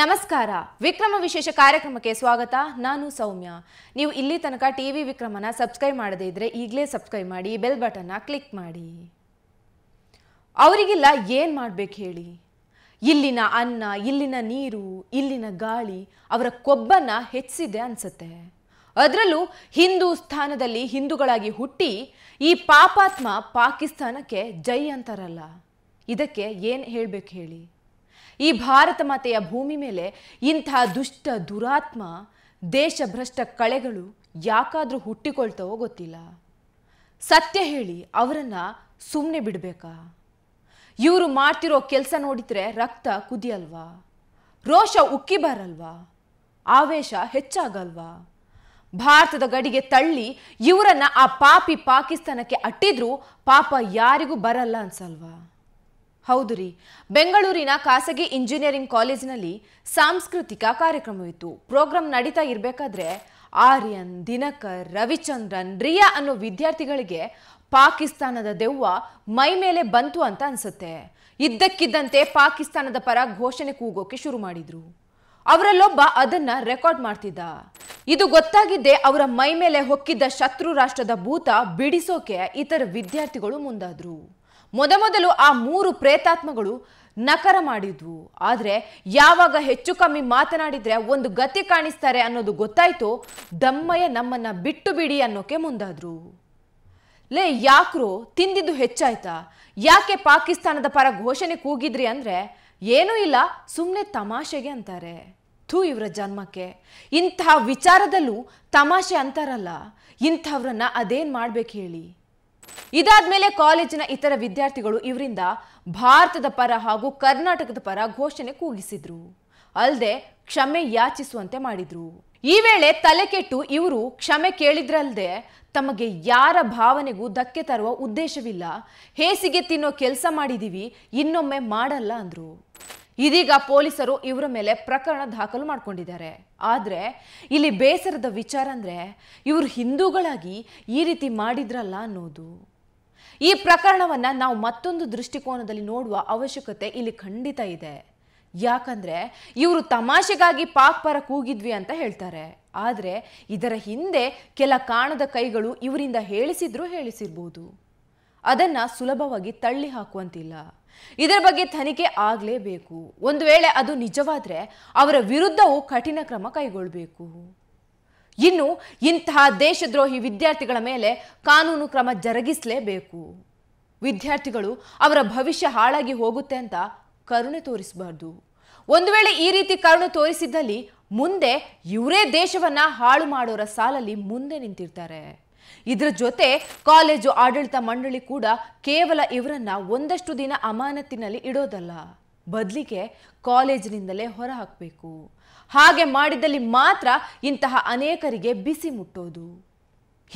ನಮಸ್ಕಾರ ವಿಕ್ರಮ ವಿಶೇಷ ಕಾರ್ಯಕ್ರಮಕ್ಕೆ ಸ್ವಾಗತ ನಾನು ಸೌಮ್ಯ ನೀವು ಇಲ್ಲಿ ತನಕ ಟಿ ವಿ ವಿಕ್ರಮನ ಸಬ್ಸ್ಕ್ರೈಬ್ ಮಾಡದೇ ಇದ್ದರೆ ಈಗಲೇ ಸಬ್ಸ್ಕ್ರೈಬ್ ಮಾಡಿ ಬೆಲ್ ಬಟನ್ನ ಕ್ಲಿಕ್ ಮಾಡಿ ಅವರಿಗೆಲ್ಲ ಏನು ಮಾಡಬೇಕು ಹೇಳಿ ಇಲ್ಲಿನ ಅನ್ನ ಇಲ್ಲಿನ ನೀರು ಇಲ್ಲಿನ ಗಾಳಿ ಅವರ ಕೊಬ್ಬನ್ನು ಹೆಚ್ಚಿದೆ ಅನಿಸುತ್ತೆ ಅದರಲ್ಲೂ ಹಿಂದೂ ಸ್ಥಾನದಲ್ಲಿ ಹಿಂದೂಗಳಾಗಿ ಹುಟ್ಟಿ ಈ ಪಾಪಾತ್ಮ ಪಾಕಿಸ್ತಾನಕ್ಕೆ ಜೈ ಅಂತಾರಲ್ಲ ಇದಕ್ಕೆ ಏನು ಹೇಳಬೇಕು ಹೇಳಿ ಈ ಭಾರತ ಮಾತೆಯ ಭೂಮಿ ಮೇಲೆ ಇಂತಹ ದುಷ್ಟ ದುರಾತ್ಮ ದೇಶಭ್ರಷ್ಟ ಕಳೆಗಳು ಯಾಕಾದರೂ ಹುಟ್ಟಿಕೊಳ್ತವೋ ಗೊತ್ತಿಲ್ಲ ಸತ್ಯ ಹೇಳಿ ಅವರನ್ನು ಸುಮ್ಮನೆ ಬಿಡಬೇಕಾ ಇವರು ಮಾಡ್ತಿರೋ ಕೆಲಸ ನೋಡಿದರೆ ರಕ್ತ ಕುದಿಯಲ್ವಾ ರೋಷ ಉಕ್ಕಿ ಬರಲ್ವಾ ಆವೇಶ ಹೆಚ್ಚಾಗಲ್ವಾ ಭಾರತದ ಗಡಿಗೆ ತಳ್ಳಿ ಇವರನ್ನು ಆ ಪಾಪಿ ಪಾಕಿಸ್ತಾನಕ್ಕೆ ಅಟ್ಟಿದ್ರೂ ಪಾಪ ಯಾರಿಗೂ ಬರಲ್ಲ ಅನ್ಸಲ್ವಾ ಹೌದು ರೀ ಬೆಂಗಳೂರಿನ ಖಾಸಗಿ ಇಂಜಿನಿಯರಿಂಗ್ ಕಾಲೇಜಿನಲ್ಲಿ ಸಾಂಸ್ಕೃತಿಕ ಕಾರ್ಯಕ್ರಮವಿತ್ತು ಪ್ರೋಗ್ರಾಂ ನಡೀತಾ ಇರಬೇಕಾದ್ರೆ ಆರ್ಯನ್ ದಿನಕರ್ ರವಿಚಂದ್ರನ್ ರಿಯಾ ಅನ್ನೋ ವಿದ್ಯಾರ್ಥಿಗಳಿಗೆ ಪಾಕಿಸ್ತಾನದ ದೆವ್ವ ಮೈ ಮೇಲೆ ಬಂತು ಅಂತ ಅನ್ಸುತ್ತೆ ಇದ್ದಕ್ಕಿದ್ದಂತೆ ಪಾಕಿಸ್ತಾನದ ಪರ ಘೋಷಣೆ ಕೂಗೋಕೆ ಶುರು ಮಾಡಿದ್ರು ಅವರಲ್ಲೊಬ್ಬ ಅದನ್ನ ರೆಕಾರ್ಡ್ ಮಾಡ್ತಿದ್ದ ಇದು ಗೊತ್ತಾಗಿದ್ದೇ ಅವರ ಮೈ ಮೇಲೆ ಹೊಕ್ಕಿದ್ದ ಶತ್ರು ರಾಷ್ಟ್ರದ ಭೂತ ಬಿಡಿಸೋಕೆ ಇತರ ವಿದ್ಯಾರ್ಥಿಗಳು ಮುಂದಾದ್ರು ಮೊದಮೊದಲು ಆ ಮೂರು ಪ್ರೇತಾತ್ಮಗಳು ನಕರ ಮಾಡಿದ್ವು ಆದರೆ ಯಾವಾಗ ಹೆಚ್ಚು ಕಮ್ಮಿ ಮಾತನಾಡಿದರೆ ಒಂದು ಗತಿ ಕಾಣಿಸ್ತಾರೆ ಅನ್ನೋದು ಗೊತ್ತಾಯ್ತು ದಮ್ಮಯ್ಯ ನಮ್ಮನ್ನು ಬಿಟ್ಟು ಬಿಡಿ ಅನ್ನೋಕೆ ಮುಂದಾದರು ಲೇ ಯಾಕ್ರೋ ತಿಂದಿದ್ದು ಹೆಚ್ಚಾಯ್ತಾ ಯಾಕೆ ಪಾಕಿಸ್ತಾನದ ಪರ ಘೋಷಣೆ ಕೂಗಿದ್ರಿ ಅಂದರೆ ಏನೂ ಇಲ್ಲ ಸುಮ್ಮನೆ ತಮಾಷೆಗೆ ಅಂತಾರೆ ಥೂ ಇವರ ಜನ್ಮಕ್ಕೆ ಇಂತಹ ವಿಚಾರದಲ್ಲೂ ತಮಾಷೆ ಅಂತಾರಲ್ಲ ಇಂಥವ್ರನ್ನ ಅದೇನು ಮಾಡ್ಬೇಕು ಹೇಳಿ ಇದಾದ ಮೇಲೆ ಕಾಲೇಜಿನ ಇತರ ವಿದ್ಯಾರ್ಥಿಗಳು ಇವರಿಂದ ಭಾರತದ ಪರ ಹಾಗೂ ಕರ್ನಾಟಕದ ಪರ ಘೋಷಣೆ ಕೂಗಿಸಿದ್ರು ಅಲ್ಲದೆ ಕ್ಷಮೆ ಯಾಚಿಸುವಂತೆ ಮಾಡಿದ್ರು ಈ ವೇಳೆ ತಲೆಕೆಟ್ಟು ಇವರು ಕ್ಷಮೆ ಕೇಳಿದ್ರಲ್ಲದೆ ತಮಗೆ ಯಾರ ಭಾವನೆಗೂ ಧಕ್ಕೆ ತರುವ ಉದ್ದೇಶವಿಲ್ಲ ಹೇಸಿಗೆ ತಿನ್ನೋ ಕೆಲಸ ಮಾಡಿದೀವಿ ಇನ್ನೊಮ್ಮೆ ಮಾಡಲ್ಲ ಅಂದರು ಇದೀಗ ಪೊಲೀಸರು ಇವರ ಮೇಲೆ ಪ್ರಕರಣ ದಾಖಲು ಮಾಡಿಕೊಂಡಿದ್ದಾರೆ ಆದರೆ ಇಲ್ಲಿ ಬೇಸರದ ವಿಚಾರ ಅಂದರೆ ಇವರು ಹಿಂದೂಗಳಾಗಿ ಈ ರೀತಿ ಮಾಡಿದ್ರಲ್ಲ ಅನ್ನೋದು ಈ ಪ್ರಕರಣವನ್ನು ನಾವು ಮತ್ತೊಂದು ದೃಷ್ಟಿಕೋನದಲ್ಲಿ ನೋಡುವ ಅವಶ್ಯಕತೆ ಇಲ್ಲಿ ಖಂಡಿತ ಇದೆ ಯಾಕಂದರೆ ಇವರು ತಮಾಷೆಗಾಗಿ ಪಾಕ್ ಪರ ಕೂಗಿದ್ವಿ ಅಂತ ಹೇಳ್ತಾರೆ ಆದರೆ ಇದರ ಹಿಂದೆ ಕೆಲ ಕಾಣದ ಕೈಗಳು ಇವರಿಂದ ಹೇಳಿಸಿದ್ರೂ ಹೇಳಿಸಿರ್ಬೋದು ಅದನ್ನು ಸುಲಭವಾಗಿ ತಳ್ಳಿ ಹಾಕುವಂತಿಲ್ಲ ಇದರ ಬಗ್ಗೆ ತನಿಖೆ ಆಗಲೇಬೇಕು ಒಂದು ವೇಳೆ ಅದು ನಿಜವಾದರೆ ಅವರ ವಿರುದ್ಧವೂ ಕಠಿಣ ಕ್ರಮ ಕೈಗೊಳ್ಳಬೇಕು ಇನ್ನು ಇಂತಹ ದೇಶದ್ರೋಹಿ ವಿದ್ಯಾರ್ಥಿಗಳ ಮೇಲೆ ಕಾನೂನು ಕ್ರಮ ಜರುಗಿಸಲೇಬೇಕು ವಿದ್ಯಾರ್ಥಿಗಳು ಅವರ ಭವಿಷ್ಯ ಹಾಳಾಗಿ ಹೋಗುತ್ತೆ ಅಂತ ಕರುಣೆ ತೋರಿಸಬಾರ್ದು ಒಂದು ವೇಳೆ ಈ ರೀತಿ ಕರುಣೆ ತೋರಿಸಿದ್ದಲ್ಲಿ ಮುಂದೆ ಇವರೇ ದೇಶವನ್ನ ಹಾಳು ಮಾಡೋರ ಸಾಲಲ್ಲಿ ಮುಂದೆ ನಿಂತಿರ್ತಾರೆ ಇದರ ಜೊತೆ ಕಾಲೇಜು ಆಡಳಿತ ಮಂಡಳಿ ಕೂಡ ಕೇವಲ ಇವರನ್ನ ಒಂದಷ್ಟು ದಿನ ಅಮಾನತಿನಲ್ಲಿ ಇಡೋದಲ್ಲ ಬದಲಿಗೆ ಕಾಲೇಜಿನಿಂದಲೇ ಹೊರಹಾಕಬೇಕು ಹಾಗೆ ಮಾಡಿದಲ್ಲಿ ಮಾತ್ರ ಇಂತಹ ಅನೇಕರಿಗೆ ಬಿಸಿ ಮುಟ್ಟೋದು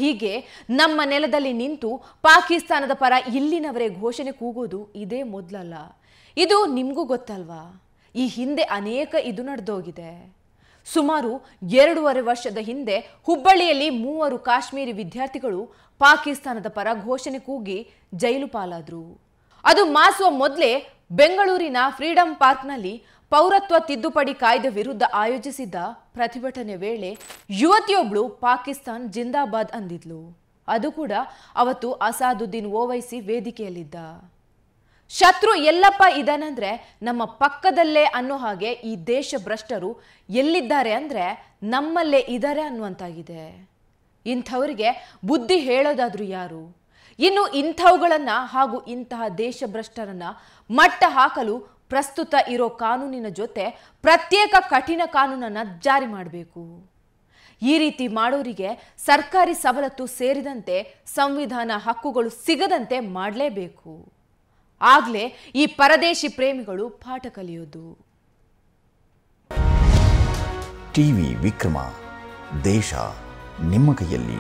ಹೀಗೆ ನಮ್ಮ ನೆಲದಲ್ಲಿ ನಿಂತು ಪಾಕಿಸ್ತಾನದ ಪರ ಇಲ್ಲಿನವರೇ ಘೋಷಣೆ ಕೂಗೋದು ಇದೇ ಮೊದಲಲ್ಲ ಇದು ನಿಮಗೂ ಗೊತ್ತಲ್ವಾ ಈ ಹಿಂದೆ ಅನೇಕ ಇದು ನಡೆದೋಗಿದೆ ಸುಮಾರು ಎರಡೂವರೆ ವರ್ಷದ ಹಿಂದೆ ಹುಬ್ಬಳ್ಳಿಯಲ್ಲಿ ಮೂವರು ಕಾಶ್ಮೀರಿ ವಿದ್ಯಾರ್ಥಿಗಳು ಪಾಕಿಸ್ತಾನದ ಪರ ಘೋಷಣೆ ಕೂಗಿ ಜೈಲು ಪಾಲಾದರು ಅದು ಮಾಸುವ ಮೊದಲೇ ಬೆಂಗಳೂರಿನ ಫ್ರೀಡಂ ಪಾರ್ಕ್ನಲ್ಲಿ ಪೌರತ್ವ ತಿದ್ದುಪಡಿ ಕಾಯ್ದೆ ವಿರುದ್ಧ ಆಯೋಜಿಸಿದ್ದ ಪ್ರತಿಭಟನೆ ವೇಳೆ ಯುವತಿಯೊಬ್ಳು ಪಾಕಿಸ್ತಾನ್ ಜಿಂದಾಬಾದ್ ಅಂದಿದ್ಲು ಅದು ಕೂಡ ಅವತ್ತು ಅಸಾದುದ್ದೀನ್ ಓವೈಸಿ ವೇದಿಕೆಯಲ್ಲಿದ್ದ ಶತ್ರು ಎಲ್ಲಪ್ಪ ಇದಾನಂದ್ರೆ ನಮ್ಮ ಪಕ್ಕದಲ್ಲೇ ಅನ್ನೋ ಹಾಗೆ ಈ ದೇಶ ಭ್ರಷ್ಟರು ಎಲ್ಲಿದ್ದಾರೆ ಅಂದರೆ ನಮ್ಮಲ್ಲೇ ಇದ್ದಾರೆ ಅನ್ನುವಂತಾಗಿದೆ ಇಂಥವರಿಗೆ ಬುದ್ಧಿ ಹೇಳೋದಾದರೂ ಯಾರು ಇನ್ನು ಇಂಥವುಗಳನ್ನು ಹಾಗೂ ಇಂತಹ ಭ್ರಷ್ಟರನ್ನ ಮಟ್ಟ ಹಾಕಲು ಪ್ರಸ್ತುತ ಇರೋ ಕಾನೂನಿನ ಜೊತೆ ಪ್ರತ್ಯೇಕ ಕಠಿಣ ಕಾನೂನನ್ನು ಜಾರಿ ಮಾಡಬೇಕು ಈ ರೀತಿ ಮಾಡೋರಿಗೆ ಸರ್ಕಾರಿ ಸವಲತ್ತು ಸೇರಿದಂತೆ ಸಂವಿಧಾನ ಹಕ್ಕುಗಳು ಸಿಗದಂತೆ ಮಾಡಲೇಬೇಕು ಆಗಲೇ ಈ ಪರದೇಶಿ ಪ್ರೇಮಿಗಳು ಪಾಠ ಕಲಿಯೋದು ಟಿವಿ ವಿಕ್ರಮ ದೇಶ ನಿಮ್ಮ ಕೈಯಲ್ಲಿ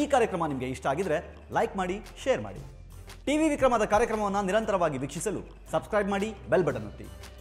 ಈ ಕಾರ್ಯಕ್ರಮ ನಿಮಗೆ ಇಷ್ಟ ಆಗಿದ್ರೆ ಲೈಕ್ ಮಾಡಿ ಶೇರ್ ಮಾಡಿ ಟಿವಿ ವಿಕ್ರಮದ ಕಾರ್ಯಕ್ರಮವನ್ನು ನಿರಂತರವಾಗಿ ವೀಕ್ಷಿಸಲು ಸಬ್ಸ್ಕ್ರೈಬ್ ಮಾಡಿ ಬೆಲ್ ಬಟನ್ ಒತ್ತಿ